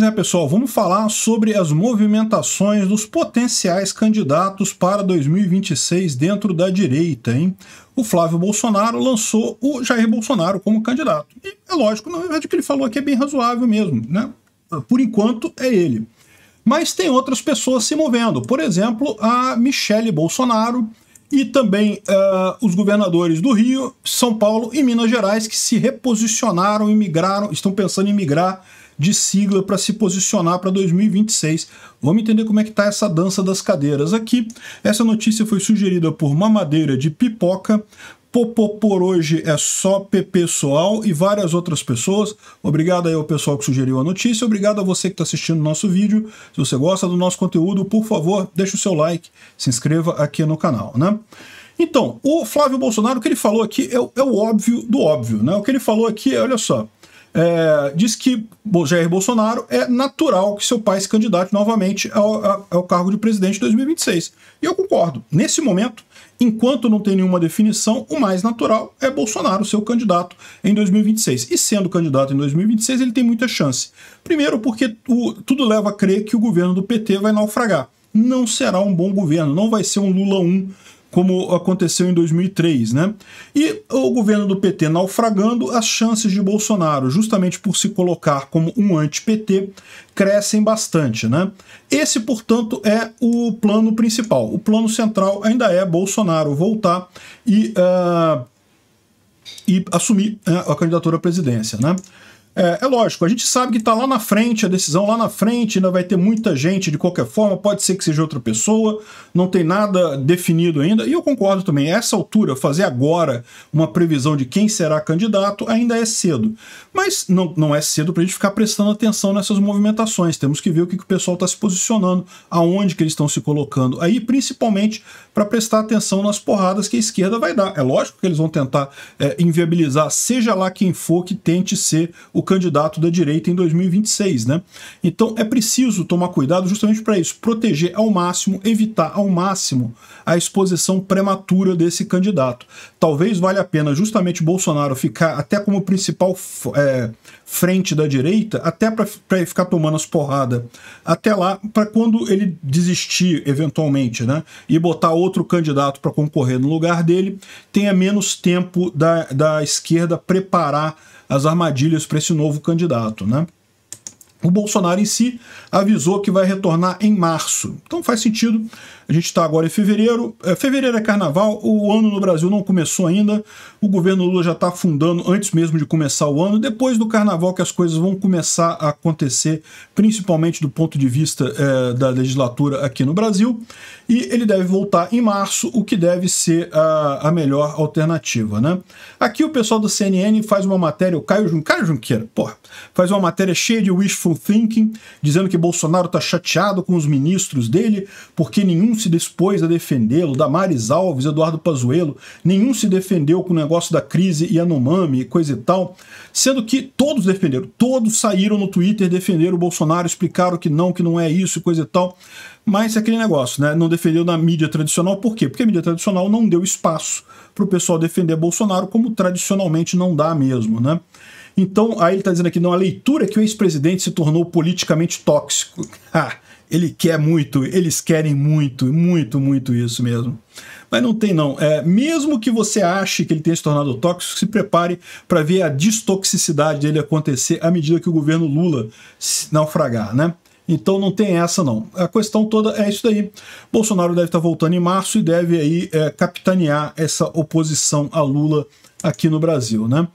Pois é, pessoal, vamos falar sobre as movimentações dos potenciais candidatos para 2026 dentro da direita, hein? O Flávio Bolsonaro lançou o Jair Bolsonaro como candidato. E é lógico, na verdade, o que ele falou aqui é bem razoável mesmo, né? Por enquanto, é ele. Mas tem outras pessoas se movendo, por exemplo, a Michele Bolsonaro e também uh, os governadores do Rio, São Paulo e Minas Gerais que se reposicionaram e migraram, estão pensando em migrar de sigla para se posicionar para 2026. Vamos entender como é que está essa dança das cadeiras aqui. Essa notícia foi sugerida por Mamadeira de Pipoca, Popô por hoje é só PP pessoal, e várias outras pessoas. Obrigado aí ao pessoal que sugeriu a notícia. Obrigado a você que está assistindo o nosso vídeo. Se você gosta do nosso conteúdo, por favor, deixe o seu like, se inscreva aqui no canal, né? Então, o Flávio Bolsonaro, o que ele falou aqui é, é o óbvio do óbvio, né? O que ele falou aqui é, olha só, é, diz que Jair Bolsonaro é natural que seu pai se candidate novamente ao, ao, cargo de presidente em 2026. E eu concordo. Nesse momento, enquanto não tem nenhuma definição, o mais natural é Bolsonaro ser o candidato em 2026. E sendo candidato em 2026, ele tem muita chance. Primeiro, porque o, tudo leva a crer que o governo do PT vai naufragar. Não será um bom governo, não vai ser um Lula 1 como aconteceu em 2003, né? E o governo do PT naufragando, as chances de Bolsonaro, justamente por se colocar como um anti-PT, crescem bastante, né? Esse, portanto, é o plano principal. O plano central ainda é Bolsonaro voltar e, uh, e assumir né, a candidatura à presidência, né? É, é, lógico, a gente sabe que está lá na frente, a decisão lá na frente, ainda vai ter muita gente de qualquer forma, pode ser que seja outra pessoa, não tem nada definido ainda, e eu concordo também, a essa altura, fazer agora uma previsão de quem será candidato ainda é cedo. Mas não, não é cedo para a gente ficar prestando atenção nessas movimentações, temos que ver o que, que o pessoal está se posicionando, aonde que eles estão se colocando, aí principalmente para prestar atenção nas porradas que a esquerda vai dar. É lógico que eles vão tentar é, inviabilizar, seja lá quem for que tente ser o o candidato da direita em 2026, né? Então é preciso tomar cuidado justamente para isso, proteger ao máximo, evitar ao máximo a exposição prematura desse candidato. Talvez valha a pena justamente Bolsonaro ficar até como principal é, frente da direita, até para ficar tomando as porradas até lá, para quando ele desistir eventualmente, né? E botar outro candidato para concorrer no lugar dele, tenha menos tempo da, da esquerda preparar as armadilhas para esse novo candidato, né? O Bolsonaro em si avisou que vai retornar em março. Então faz sentido. A gente está agora em fevereiro. É, fevereiro é carnaval, o ano no Brasil não começou ainda. O governo Lula já está afundando antes mesmo de começar o ano. Depois do carnaval que as coisas vão começar a acontecer, principalmente do ponto de vista é, da legislatura aqui no Brasil. E ele deve voltar em março, o que deve ser a, a melhor alternativa. Né? Aqui o pessoal do CNN faz uma matéria, o Caio, Jun, Caio Junqueira, porra, faz uma matéria cheia de wishful Wishful Thinking, dizendo que Bolsonaro está chateado com os ministros dele porque nenhum se dispôs a defendê-lo, Damares Alves, Eduardo Pazuello, nenhum se defendeu com o negócio da crise e e coisa e tal, sendo que todos defenderam, todos saíram no Twitter defenderam o Bolsonaro, explicaram que não, que não é isso, coisa e tal, mas é aquele negócio, né? Não defendeu na mídia tradicional, por quê? Porque a mídia tradicional não deu espaço para o pessoal defender Bolsonaro como tradicionalmente não dá mesmo, né? Então, aí ele está dizendo aqui, não, a leitura é que o ex-presidente se tornou politicamente tóxico. Ah, ele quer muito, eles querem muito, muito, muito isso mesmo. Mas não tem não. É, mesmo que você ache que ele tenha se tornado tóxico, se prepare para ver a destoxicidade dele acontecer à medida que o governo Lula naufragar, né? Então não tem essa não. A questão toda é isso daí. Bolsonaro deve estar tá voltando em março e deve aí é, capitanear essa oposição a Lula aqui no Brasil, né?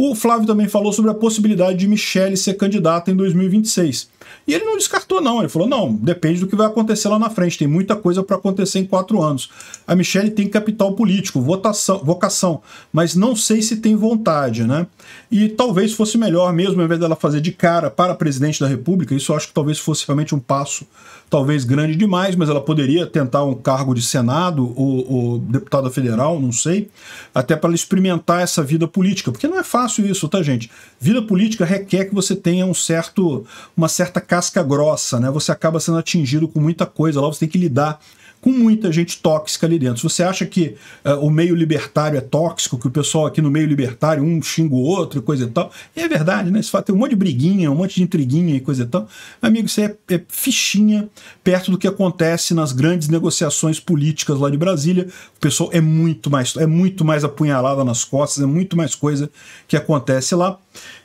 O Flávio também falou sobre a possibilidade de Michele ser candidata em 2026. E ele não descartou, não. Ele falou: não, depende do que vai acontecer lá na frente. Tem muita coisa para acontecer em quatro anos. A Michelle tem capital político, votação, vocação, mas não sei se tem vontade, né? E talvez fosse melhor mesmo, ao invés dela fazer de cara para presidente da República, isso eu acho que talvez fosse realmente um passo, talvez grande demais, mas ela poderia tentar um cargo de Senado ou, ou deputada federal, não sei, até para ela experimentar essa vida política, porque não é fácil fácil isso, tá, gente? Vida política requer que você tenha um certo, uma certa casca grossa, né? Você acaba sendo atingido com muita coisa lá, você tem que lidar com muita gente tóxica ali dentro. Se você acha que uh, o meio libertário é tóxico, que o pessoal aqui no meio libertário um xinga o outro e coisa e tal, e é verdade, né? Esse fato tem um monte de briguinha, um monte de intriguinha e coisa e tal. Amigo, você é, é fichinha perto do que acontece nas grandes negociações políticas lá de Brasília. O pessoal é muito mais, é muito mais apunhalada nas costas, é muito mais coisa que acontece lá.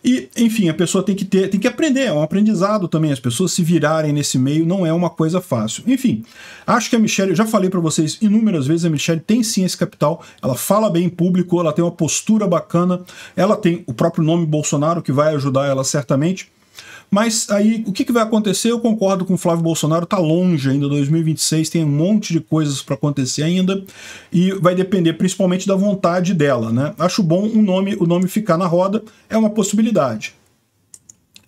E, enfim, a pessoa tem que ter, tem que aprender, é um aprendizado também. As pessoas se virarem nesse meio não é uma coisa fácil. Enfim, acho que a Michelle Michelle, eu já falei para vocês inúmeras vezes, a Michelle tem sim esse capital, ela fala bem em público, ela tem uma postura bacana, ela tem o próprio nome Bolsonaro que vai ajudar ela certamente. Mas aí, o que, que, vai acontecer? Eu concordo com o Flávio Bolsonaro, tá longe ainda, 2026 tem um monte de coisas para acontecer ainda, e vai depender principalmente da vontade dela, né? Acho bom o nome, o nome ficar na roda, é uma possibilidade.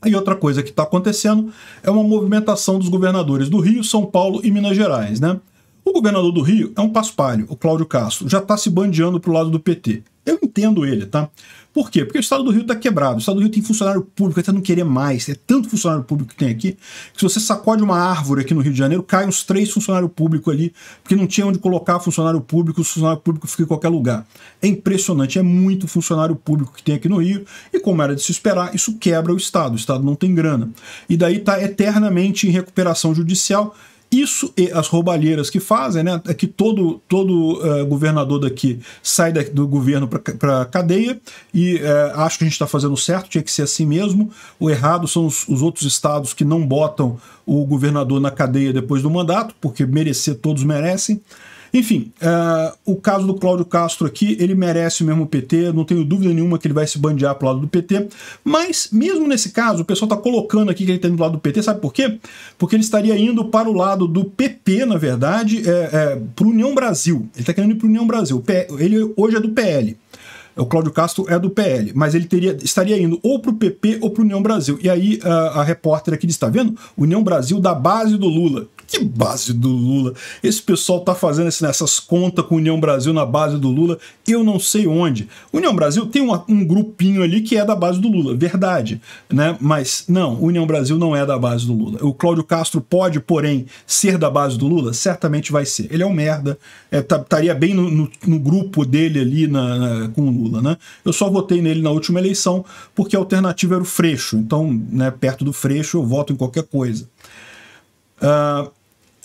E outra coisa que está acontecendo é uma movimentação dos governadores do Rio, São Paulo e Minas Gerais, né? O governador do Rio é um paspalho, o Cláudio Castro, já está se bandeando para o lado do PT. Eu entendo ele, tá? Por quê? Porque o Estado do Rio está quebrado. O Estado do Rio tem funcionário público até tá não querer mais. É tanto funcionário público que tem aqui que se você sacode uma árvore aqui no Rio de Janeiro, cai uns três funcionários públicos ali, porque não tinha onde colocar funcionário público, o funcionário público fica em qualquer lugar. É impressionante, é muito funcionário público que tem aqui no Rio, e como era de se esperar, isso quebra o Estado. O Estado não tem grana. E daí está eternamente em recuperação judicial isso e as roubalheiras que fazem, né? É que todo, todo uh, governador daqui sai da, do governo para a cadeia e uh, é, acho que a gente está fazendo certo, tinha que ser assim mesmo. O errado são os, os outros estados que não botam o governador na cadeia depois do mandato, porque merecer todos merecem. Enfim, uh, o caso do Cláudio Castro aqui, ele merece o mesmo PT, não tenho dúvida nenhuma que ele vai se bandear pro lado do PT, mas mesmo nesse caso, o pessoal tá colocando aqui que ele tá indo pro lado do PT, sabe por quê? Porque ele estaria indo para o lado do PP, na verdade, é, é, pro União Brasil. Ele tá querendo ir pro União Brasil. Ele hoje é do PL. O Cláudio Castro é do PL, mas ele teria, estaria indo ou para o PP ou para o União Brasil. E aí a, a repórter aqui está vendo? União Brasil da base do Lula. Que base do Lula. Esse pessoal tá fazendo assim, essas contas com União Brasil na base do Lula, eu não sei onde. União Brasil tem um grupinho ali que é da base do Lula, verdade. Né? Mas não, União Brasil não é da base do Lula. O Cláudio Castro pode, porém, ser da base do Lula? Certamente vai ser. Ele é um merda, estaria é, tá, bem no, no, no, grupo dele ali na, na, com o Lula. Né? Eu só votei nele na última eleição porque a alternativa era o Freixo. Então, né, perto do Freixo, eu voto em qualquer coisa. Uh,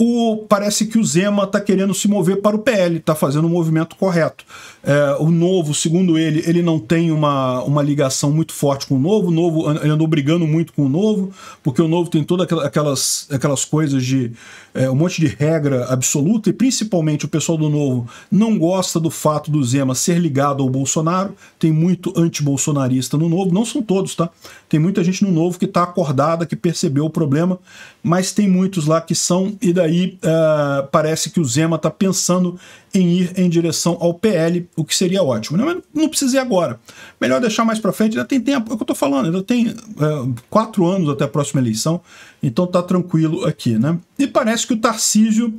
o, parece que o Zema está querendo se mover para o PL, está fazendo o um movimento correto. É, o Novo, segundo ele, ele não tem uma, uma ligação muito forte com o Novo, o Novo ele andou brigando muito com o Novo, porque o Novo tem todas aquelas, aquelas coisas de é, um monte de regra absoluta, e principalmente o pessoal do Novo não gosta do fato do Zema ser ligado ao Bolsonaro, tem muito anti-bolsonarista no Novo, não são todos, tá? Tem muita gente no Novo que está acordada, que percebeu o problema, mas tem muitos lá que são, e daí aí uh, parece que o Zema está pensando em ir em direção ao PL, o que seria ótimo. Né? Mas não precisa ir agora. Melhor deixar mais para frente, ainda tem tempo. É o que eu estou falando, ainda tem uh, quatro anos até a próxima eleição, então tá tranquilo aqui. Né? E parece que o Tarcísio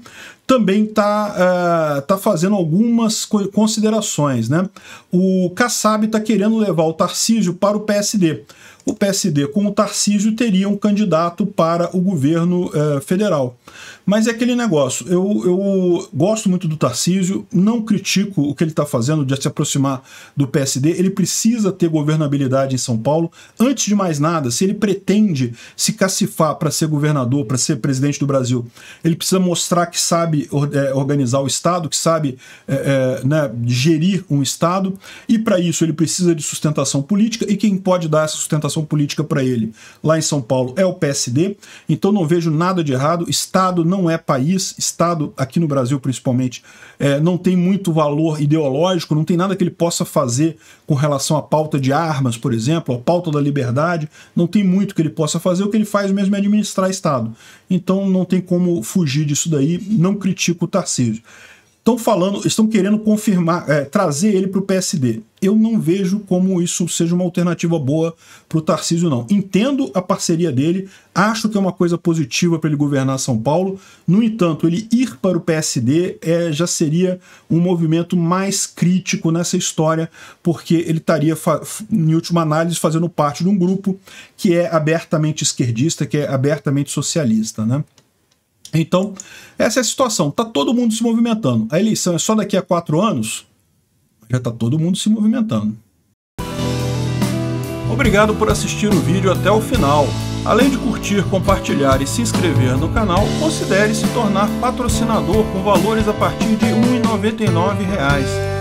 também está uh, é, tá fazendo algumas considerações. Né? O Kassab está querendo levar o Tarcísio para o PSD o PSD com o Tarcísio teria um candidato para o governo eh, federal. Mas é aquele negócio, eu, eu gosto muito do Tarcísio, não critico o que ele está fazendo de se aproximar do PSD, ele precisa ter governabilidade em São Paulo. Antes de mais nada, se ele pretende se cacifar para ser governador, para ser presidente do Brasil, ele precisa mostrar que sabe eh, organizar o Estado, que sabe eh, né, gerir um Estado, e para isso ele precisa de sustentação política, e quem pode dar essa sustentação representação política para ele lá em São Paulo é o PSD, então não vejo nada de errado. Estado não é país, Estado, aqui no Brasil principalmente, é, não tem muito valor ideológico, não tem nada que ele possa fazer com relação à pauta de armas, por exemplo, a pauta da liberdade, não tem muito que ele possa fazer, o que ele faz mesmo é administrar Estado. Então não tem como fugir disso daí, não critico o Tarcísio estão falando, estão querendo confirmar, é, trazer ele para o PSD. Eu não vejo como isso seja uma alternativa boa para o Tarcísio, não. Entendo a parceria dele, acho que é uma coisa positiva para ele governar São Paulo. No entanto, ele ir para o PSD é, já seria um movimento mais crítico nessa história, porque ele estaria, em última análise, fazendo parte de um grupo que é abertamente esquerdista, que é abertamente socialista, né? Então, essa é a situação. Está todo mundo se movimentando. A eleição é só daqui a quatro anos? Já está todo mundo se movimentando. Obrigado por assistir o vídeo até o final. Além de curtir, compartilhar e se inscrever no canal, considere se tornar patrocinador com valores a partir de R$ 1,99